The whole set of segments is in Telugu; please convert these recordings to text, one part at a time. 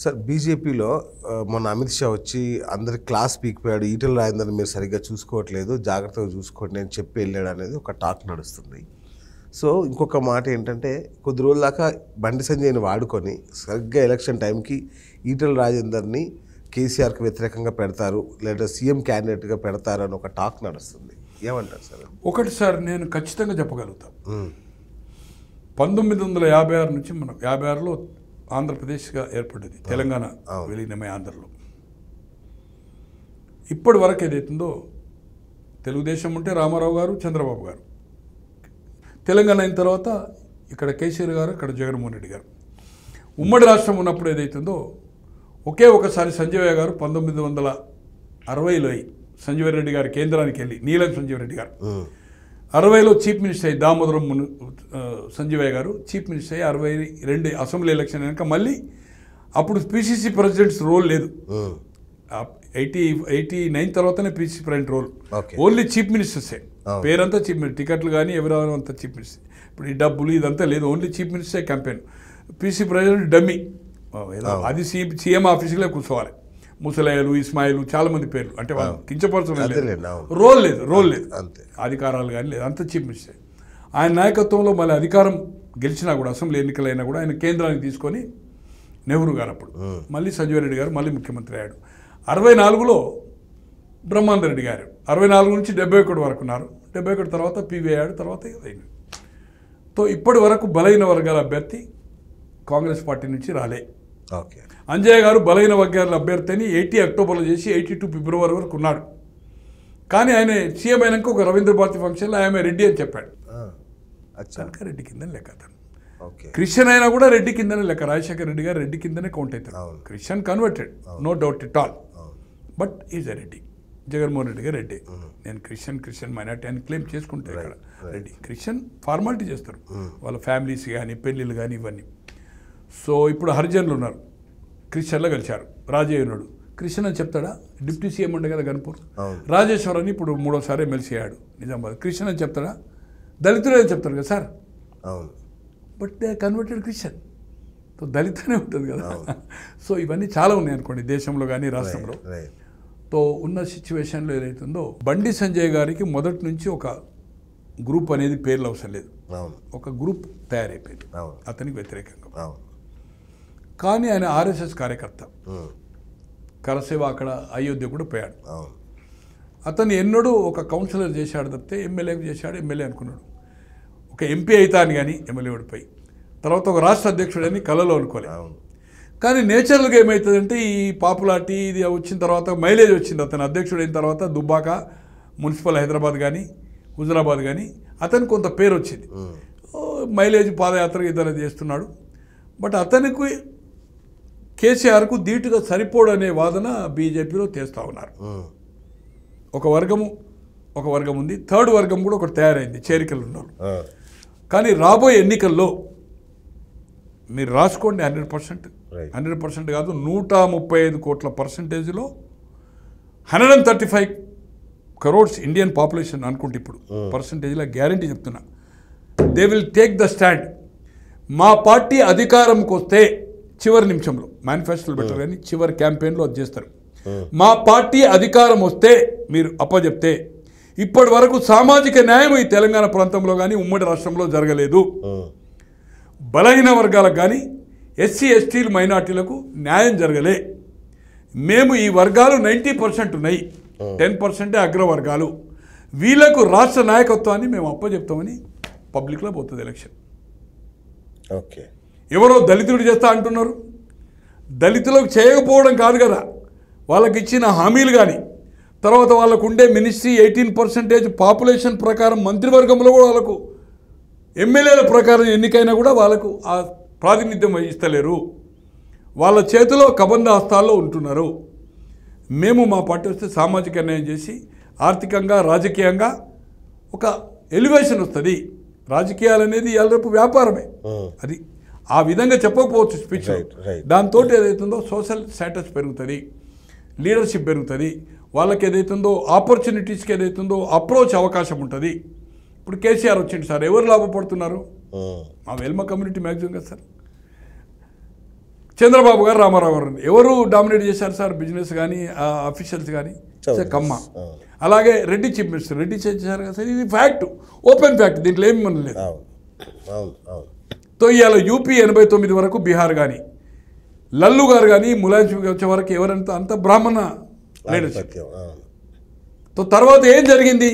సార్ బీజేపీలో మొన్న అమిత్ షా వచ్చి అందరి క్లాస్ పీకిపోయాడు ఈటల రాయిందని మీరు సరిగ్గా చూసుకోవట్లేదు జాగ్రత్తగా చూసుకోండి నేను చెప్పి వెళ్ళాడు అనేది ఒక టాక్ నడుస్తుంది సో ఇంకొక మాట ఏంటంటే కొద్ది రోజుల దాకా బండి సంజయ్ని వాడుకొని సరిగ్గా ఎలక్షన్ టైంకి ఈటల రాజేందర్ని కేసీఆర్కి వ్యతిరేకంగా పెడతారు లేదా సీఎం క్యాండిడేట్గా పెడతారు అని ఒక టాక్ నడుస్తుంది ఏమంటారు సార్ ఒకటి సార్ నేను ఖచ్చితంగా చెప్పగలుగుతాను పంతొమ్మిది వందల యాభై ఆరు నుంచి మనం యాభై ఆరులో ఆంధ్రప్రదేశ్గా ఏర్పడింది తెలంగాణ విలీనమై ఆంధ్రలో ఇప్పటి వరకు ఏదైతుందో తెలుగుదేశం ఉంటే రామారావు గారు చంద్రబాబు గారు తెలంగాణ అయిన తర్వాత ఇక్కడ కేసీఆర్ గారు ఇక్కడ జగన్మోహన్ రెడ్డి గారు ఉమ్మడి రాష్ట్రం ఉన్నప్పుడు ఏదైతుందో ఒకే ఒకసారి సంజయ్ గారు పంతొమ్మిది వందల అరవైలో సంజీవ రెడ్డి గారి కేంద్రానికి వెళ్ళి నీలం సంజీవ రెడ్డి గారు అరవైలో చీఫ్ మినిస్టర్ అయ్యి దామోదరం మును సంజీవయ్య గారు చీఫ్ మినిస్టర్ అయ్యి అరవై రెండు అసెంబ్లీ ఎలక్షన్ వెనక మళ్ళీ అప్పుడు పిసిసి ప్రెసిడెంట్స్ రోల్ లేదు ఎయిటీ ఎయిటీ నైన్ తర్వాతనే PCC president role only chief మినిస్టర్సే పేరంతా చీఫ్ మినిస్టర్ టికెట్లు కానీ ఎవరు అంతా చీఫ్ మినిస్టర్ ఇప్పుడు ఈ డబ్బులు ఇదంతా లేదు only chief minister campaign PCC president dummy అది సీఎం ఆఫీసులో కూర్చోవాలి ముసలాయలు ఇస్మాయిలు చాలామంది పేర్లు అంటే వాళ్ళు కించపరచడం రోల్ లేదు రోల్ లేదు అంతే అధికారాలు కానీ లేదు అంత చీఫ్ ఆయన నాయకత్వంలో మళ్ళీ అధికారం గెలిచినా కూడా అసెంబ్లీ ఎన్నికలైనా కూడా ఆయన కేంద్రానికి తీసుకొని నెహ్రూ గారు అప్పుడు మళ్ళీ సంజయ్ రెడ్డి గారు మళ్ళీ ముఖ్యమంత్రి అయ్యాడు అరవై నాలుగులో బ్రహ్మాంద రెడ్డి గారు అరవై నాలుగు నుంచి డెబ్బై ఒకటి వరకు ఉన్నారు డెబ్బై ఒకటి తర్వాత పీవీ అయ్యాడు తర్వాత అయింది తో ఇప్పటి వరకు బలైన వర్గాల అభ్యర్థి కాంగ్రెస్ పార్టీ నుంచి రాలే అంజయ్య గారు బలహీన వర్గాల అభ్యర్థిని ఎయిటీ అక్టోబర్లో చేసి ఎయిటీ టూ ఫిబ్రవరి వరకు ఉన్నాడు కానీ ఆయన సీఎం అయినాక ఒక రవీంద్ర భారతి ఫంక్షన్లో ఆయన రెడ్డి అని చెప్పాడు కనుక రెడ్డి కింద లెక్క అతను క్రిస్టియన్ అయినా కూడా రెడ్డి కిందనే లెక్క రాజశేఖర్ రెడ్డి గారు రెడ్డి కిందనే కౌంట్ అవుతాడు Christian converted no doubt it all but is a Reddy Jaganmohan Reddy garu Reddy నేను క్రిస్టియన్ క్రిస్టియన్ మైనార్టీ అని క్లెయిమ్ చేసుకుంటాను ఇక్కడ రెడ్డి క్రిస్టియన్ ఫార్మాలిటీ చేస్తారు వాళ్ళ ఫ్యామిలీస్ కానీ పెళ్ళిళ్ళు కానీ ఇవన్నీ సో ఇప్పుడు హరిజనులు ఉన్నారు క్రిస్టియన్లో కలిశారు ఉన్నాడు కృష్ణ అని చెప్తాడా డిప్యూటీ సీఎం ఉండే కదా గణపూర్ రాజేశ్వర్ అని ఇప్పుడు మూడోసారి ఎమ్మెల్సీ అయ్యాడు నిజామాబాద్ కృష్ణ అని చెప్తాడా దళితులే అని చెప్తాడు కదా sir but they converted Christian so దళితనే ఉంటుంది కదా సో ఇవన్నీ చాలా ఉన్నాయి అనుకోండి దేశంలో కానీ రాష్ట్రంలో తో ఉన్న సిచ్యువేషన్లో ఏదైతుందో బండి సంజయ్ గారికి మొదటి నుంచి ఒక గ్రూప్ అనేది పేర్లు అవసరం లేదు ఒక గ్రూప్ తయారైపోయింది అతనికి వ్యతిరేకంగా కానీ ఆయన ఆర్ఎస్ఎస్ కార్యకర్త కరసేవ అక్కడ అయోధ్య కూడా పోయాడు అతను ఎన్నడూ ఒక కౌన్సిలర్ చేశాడు తప్పితే ఎమ్మెల్యే చేశాడు ఎమ్మెల్యే అనుకున్నాడు ఒక ఎంపీ అవుతాను కానీ ఎమ్మెల్యే ఓడిపోయి తర్వాత ఒక రాష్ట్ర అధ్యక్షుడని కళలో అనుకోలేదు కానీ నేచురల్గా ఏమవుతుందంటే ఈ పాపులారిటీ ఇది వచ్చిన తర్వాత మైలేజ్ వచ్చింది అతను అధ్యక్షుడైన తర్వాత దుబ్బాక మున్సిపల్ హైదరాబాద్ కానీ హుజరాబాద్ కానీ అతనికి కొంత పేరు వచ్చింది మైలేజ్ పాదయాత్ర ఇతర చేస్తున్నాడు బట్ అతనికి కేసీఆర్కు ధీటుగా సరిపోడనే వాదన బీజేపీలో తెస్తా ఉన్నారు ఒక వర్గము ఒక వర్గం ఉంది థర్డ్ వర్గం కూడా ఒకటి తయారైంది చేరికలు ఉన్నారు కానీ రాబోయే ఎన్నికల్లో మీరు రాసుకోండి హండ్రెడ్ పర్సెంట్ హండ్రెడ్ పర్సెంట్ కాదు నూట ముప్పై ఐదు కోట్ల పర్సంటేజ్లో hundred and thirty five crores Indian population అనుకుంటే ఇప్పుడు పర్సంటేజ్లో గ్యారంటీ చెప్తున్నా they will take the stand మా పార్టీ అధికారంకి వస్తే చివరి నిమిషంలో మేనిఫెస్టోలు పెట్టరు కానీ చివరి క్యాంపెయిన్లో అది చేస్తారు మా పార్టీ అధికారం వస్తే మీరు అప్పజెప్తే ఇప్పటి వరకు సామాజిక న్యాయం ఈ తెలంగాణ ప్రాంతంలో కానీ ఉమ్మడి రాష్ట్రంలో జరగలేదు బలహీన వర్గాలకు కానీ ఎస్సీ ఎస్టీలు మైనార్టీలకు న్యాయం జరగలే మేము ఈ వర్గాలు నైంటీ పర్సెంట్ ఉన్నాయి టెన్ పర్సెంటే అగ్రవర్గాలు వీళ్లకు రాష్ట్ర నాయకత్వాన్ని మేము అప్పచెప్తామని పబ్లిక్లో పోతుంది ఎలక్షన్ ఓకే ఎవరో దళితుడు చేస్తా అంటున్నారు దళితులకు చేయకపోవడం కాదు కదా వాళ్ళకి ఇచ్చిన హామీలు కానీ తర్వాత వాళ్ళకు ఉండే మినిస్ట్రీ ఎయిటీన్ పర్సెంటేజ్ పాపులేషన్ ప్రకారం మంత్రివర్గంలో కూడా వాళ్ళకు ఎమ్మెల్యేల ప్రకారం ఎన్నికైనా కూడా వాళ్ళకు ఆ ప్రాతినిధ్యం వహిస్తలేరు వాళ్ళ చేతిలో కబంధ హస్తాల్లో ఉంటున్నారు మేము మా పార్టీ వస్తే సామాజిక న్యాయం చేసి ఆర్థికంగా రాజకీయంగా ఒక ఎలివేషన్ వస్తుంది రాజకీయాలు అనేది రేపు వ్యాపారమే అది ఆ విధంగా చెప్పకపోవచ్చు స్పీచ్ దాంతో ఏదైతుందో సోషల్ స్టేటస్ పెరుగుతుంది లీడర్షిప్ పెరుగుతుంది వాళ్ళకి ఏదైతుందో ఆపర్చునిటీస్కి ఏదైతుందో అప్రోచ్ అవకాశం ఉంటుంది ఇప్పుడు కేసీఆర్ వచ్చింది సార్ ఎవరు లాభపడుతున్నారు మా వెల్మ కమ్యూనిటీ మ్యాక్సిమం కదా సార్ చంద్రబాబు గారు రామారావు గారు ఎవరు డామినేట్ చేశారు సార్ బిజినెస్ కానీ అఫీషియల్స్ కానీ కమ్మ అలాగే రెడ్డి చీఫ్ మినిస్టర్ రెడ్డి చేశారు కదా సార్ ఇది ఫ్యాక్ట్ ఓపెన్ ఫ్యాక్ట్ దీంట్లో ఏమి లేదు సో ఇవాళ యూపీ ఎనభై తొమ్మిది వరకు బీహార్ కానీ లల్లు గారు కానీ ములాయం సింగ్ వచ్చే వరకు ఎవరంత అంత బ్రాహ్మణ సో తర్వాత ఏం జరిగింది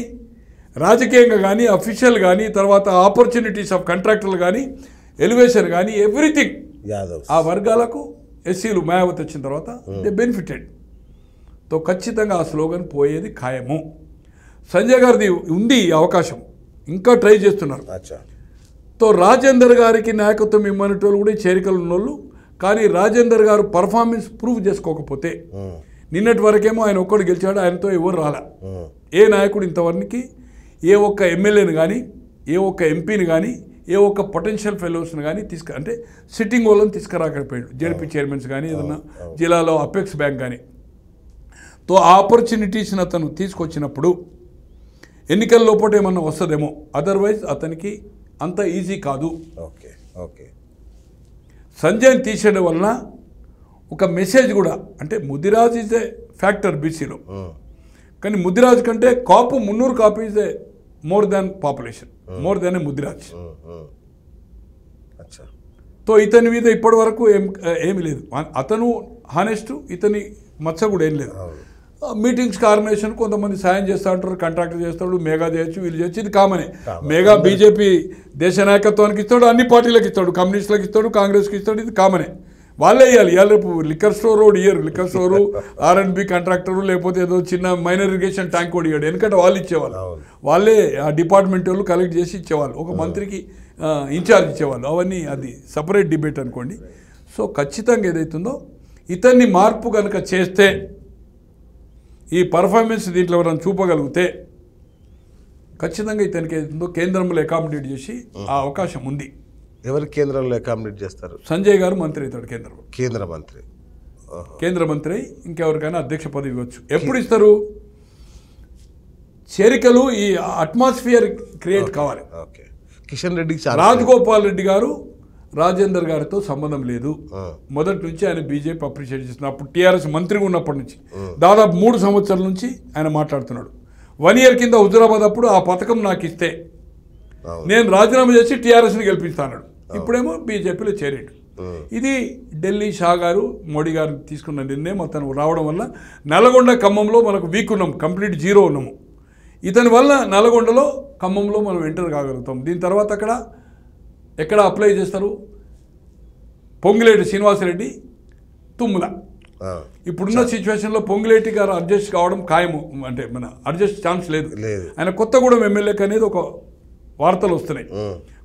రాజకీయంగా కానీ అఫీషియల్ కానీ తర్వాత ఆపర్చునిటీస్ ఆఫ్ కంట్రాక్టర్లు కానీ ఎలివేషన్ కానీ ఎవ్రీథింగ్ ఆ వర్గాలకు ఎస్సీలు మాయావతి వచ్చిన తర్వాత దే బెనిఫిటెడ్ తో ఖచ్చితంగా ఆ స్లోగన్ పోయేది ఖాయము సంజయ్ గారిది ఉంది అవకాశం ఇంకా ట్రై చేస్తున్నారు తో రాజేందర్ గారికి నాయకత్వం ఇమ్మనేటోళ్ళు కూడా చేరికలు ఉన్నోళ్ళు కానీ రాజేందర్ గారు పర్ఫార్మెన్స్ ప్రూవ్ చేసుకోకపోతే నిన్నటి వరకేమో ఆయన ఒక్కడు గెలిచాడు ఆయనతో ఎవరు రాలా ఏ నాయకుడు ఇంతవరకు ఏ ఒక్క ఎమ్మెల్యేని కానీ ఏ ఒక్క ఎంపీని కానీ ఏ ఒక్క పొటెన్షియల్ ఫెలోస్ని కానీ తీసుకు అంటే సిట్టింగ్ వాళ్ళని తీసుకురాకపోయాడు జేడీపీ చైర్మన్స్ కానీ ఏదన్నా జిల్లాలో అపెక్స్ బ్యాంక్ కానీ తో ఆ ఆపర్చునిటీస్ని అతను తీసుకొచ్చినప్పుడు ఎన్నికల లోపల ఏమన్నా వస్తుందేమో అదర్వైజ్ అతనికి అంత ఈజీ కాదు ఓకే ఓకే సంజయ్ని తీసేయడం వలన ఒక మెసేజ్ కూడా అంటే ముదిరాజ్ ఇస్ ఏ ఫ్యాక్టర్ బీసీలో కానీ ముదిరాజ్ కంటే Kapu Munnuru Kapu is a more than population more than a Mudiraj so ఇతని మీద ఇప్పటి వరకు ఏం ఏమి లేదు అతను హానెస్ట్ ఇతని మచ్చ కూడా ఏం లేదు మీటింగ్స్ కార్మినేషన్ కొంతమంది సాయం చేస్తూ ఉంటారు కాంట్రాక్టర్ చేస్తాడు మేఘా చేయొచ్చు వీళ్ళు చేయొచ్చు ఇది కామనే మేఘా బీజేపీ దేశ నాయకత్వానికి ఇస్తాడు అన్ని పార్టీలకు ఇస్తాడు కమ్యూనిస్టులకు ఇస్తాడు కాంగ్రెస్కి ఇస్తాడు ఇది కామనే వాళ్ళే ఇవ్వాలి ఇవాళ రేపు లిక్కర్ స్టోర్ రోడ్ ఇయ్యరు లిక్కర్ స్టోరు బి కాంట్రాక్టరు లేకపోతే ఏదో చిన్న మైనర్ ఇరిగేషన్ ట్యాంక్ కూడా ఇవ్వడు ఎందుకంటే వాళ్ళు ఇచ్చేవాళ్ళు వాళ్ళే ఆ డిపార్ట్మెంట్ వాళ్ళు కలెక్ట్ చేసి ఇచ్చేవాళ్ళు ఒక మంత్రికి ఇన్ఛార్జ్ ఇచ్చేవాళ్ళు అవన్నీ అది సపరేట్ డిబేట్ అనుకోండి సో ఖచ్చితంగా ఏదైతుందో ఇతన్ని మార్పు కనుక చేస్తే ఈ పర్ఫార్మెన్స్ దీంట్లో ఎవరైనా చూపగలిగితే ఖచ్చితంగా ఇతనికి ఏదో కేంద్రంలో అకామిడేట్ చేసి ఆ అవకాశం ఉంది ఎవరు కేంద్రంలో అకామిడేట్ చేస్తారు సంజయ్ గారు మంత్రి అవుతాడు కేంద్రంలో కేంద్ర మంత్రి కేంద్ర మంత్రి ఇంకెవరికైనా అధ్యక్ష పదవి ఇవ్వచ్చు ఎప్పుడు ఇస్తారు చేరికలు ఈ అట్మాస్ఫియర్ క్రియేట్ కావాలి ఓకే కిషన్ రెడ్డి రాజగోపాల్ రెడ్డి గారు రాజేందర్ గారితో సంబంధం లేదు మొదటి నుంచి ఆయన బీజేపీ అప్రిషియేట్ చేస్తున్నారు అప్పుడు టీఆర్ఎస్ మంత్రిగా ఉన్నప్పటి నుంచి దాదాపు మూడు సంవత్సరాల నుంచి ఆయన మాట్లాడుతున్నాడు వన్ ఇయర్ కింద హుజురాబాద్ అప్పుడు ఆ పథకం నాకు ఇస్తే నేను రాజీనామా చేసి టీఆర్ఎస్ని గెలిపిస్తాను ఇప్పుడేమో బీజేపీలో చేరాడు ఇది ఢిల్లీ షా గారు మోడీ గారు తీసుకున్న నిర్ణయం అతను రావడం వల్ల నల్గొండ ఖమ్మంలో మనకు వీక్ ఉన్నాం కంప్లీట్ జీరో ఉన్నాము ఇతని వల్ల నల్గొండలో ఖమ్మంలో మనం ఎంటర్ కాగలుగుతాం దీని తర్వాత అక్కడ ఎక్కడ అప్లై చేస్తారు పొంగులేటి శ్రీనివాసరెడ్డి తుమ్ముల ఇప్పుడున్న సిచ్యువేషన్లో పొంగులేటి గారు అడ్జస్ట్ కావడం ఖాయము అంటే మన అడ్జస్ట్ ఛాన్స్ లేదు ఆయన కొత్తగూడెం ఎమ్మెల్యేకి అనేది ఒక వార్తలు వస్తున్నాయి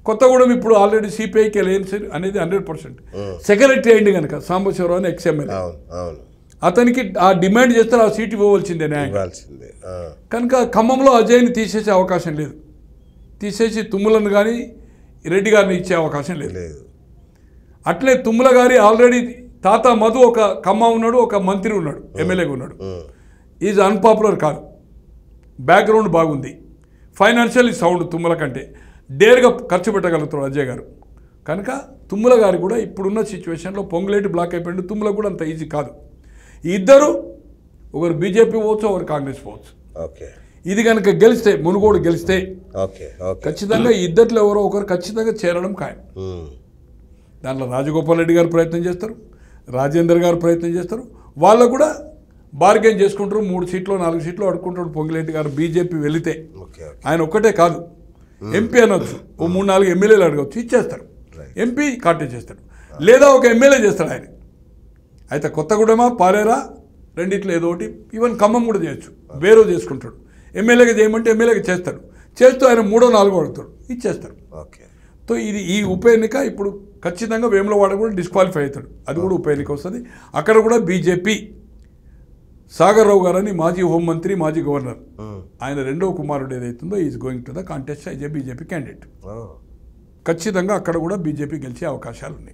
కొత్తగూడెం ఇప్పుడు ఆల్రెడీ సిపిఐకి అలయన్స్ అనేది హండ్రెడ్ పర్సెంట్ సెక్రటరీ అయింది కనుక సాంబశివరావు అని ఎక్స్ఎమ్మెల్యే అతనికి ఆ డిమాండ్ చేస్తే ఆ సీటు ఇవ్వవలసిందే న్యాయం కనుక ఖమ్మంలో అజయ్ని తీసేసే అవకాశం లేదు తీసేసి తుమ్ములను కానీ రెడ్డి గారిని ఇచ్చే అవకాశం లేదు లేదు అట్లే తుమ్మల గారి ఆల్రెడీ తాత మధు ఒక కమ్మ ఉన్నాడు ఒక మంత్రి ఉన్నాడు ఎమ్మెల్యేగా ఉన్నాడు ఈజ్ అన్పాపులర్ కాదు బ్యాక్గ్రౌండ్ బాగుంది ఫైనాన్షియల్లీ సౌండ్ తుమ్మల కంటే డేర్గా ఖర్చు పెట్టగలుగుతాడు అజయ్ గారు కనుక తుమ్మల గారు కూడా ఇప్పుడున్న సిచ్యువేషన్లో పొంగులేటి బ్లాక్ అయిపోయింది తుమ్మల కూడా అంత ఈజీ కాదు ఇద్దరు ఒకరు బీజేపీ పోవచ్చు ఒకరు కాంగ్రెస్ పోవచ్చు ఓకే ఇది కనుక గెలిస్తే మునుగోడు గెలిస్తే ఖచ్చితంగా ఇద్దరిలో ఎవరో ఒకరు ఖచ్చితంగా చేరడం ఖాయం దాంట్లో రాజగోపాల్ రెడ్డి గారు ప్రయత్నం చేస్తారు రాజేందర్ గారు ప్రయత్నం చేస్తారు వాళ్ళు కూడా బార్గెన్ చేసుకుంటారు మూడు సీట్లు నాలుగు సీట్లు అడుక్కుంటాడు పొంగిరెడ్డి గారు బీజేపీ వెళితే ఆయన ఒక్కటే కాదు ఎంపీ అనొచ్చు ఓ మూడు నాలుగు ఎమ్మెల్యేలు అడగవచ్చు ఇచ్చేస్తారు ఎంపీ కాటే చేస్తాడు లేదా ఒక ఎమ్మెల్యే చేస్తాడు ఆయన అయితే కొత్తగూడెమా పాలేరా రెండిట్లో ఏదో ఒకటి ఈవెన్ ఖమ్మం కూడా చేయొచ్చు వేరే చేసుకుంటాడు ఎమ్మెల్యేగా చేయమంటే ఎమ్మెల్యేగా చేస్తాడు చేస్తూ ఆయన మూడో నాలుగో అడుగుతాడు ఇచ్చేస్తాడు ఓకే సో ఇది ఈ ఉప ఎన్నిక ఇప్పుడు ఖచ్చితంగా వేములవాడ కూడా డిస్క్వాలిఫై అవుతాడు అది కూడా ఉప ఎన్నిక వస్తుంది అక్కడ కూడా బీజేపీ సాగర్ రావు గారని మాజీ హోంమంత్రి మాజీ గవర్నర్ ఆయన రెండవ కుమారుడు ఏదైతుందో is going to the contest as a BJP candidate ఖచ్చితంగా అక్కడ కూడా బీజేపీ గెలిచే అవకాశాలు ఉన్నాయి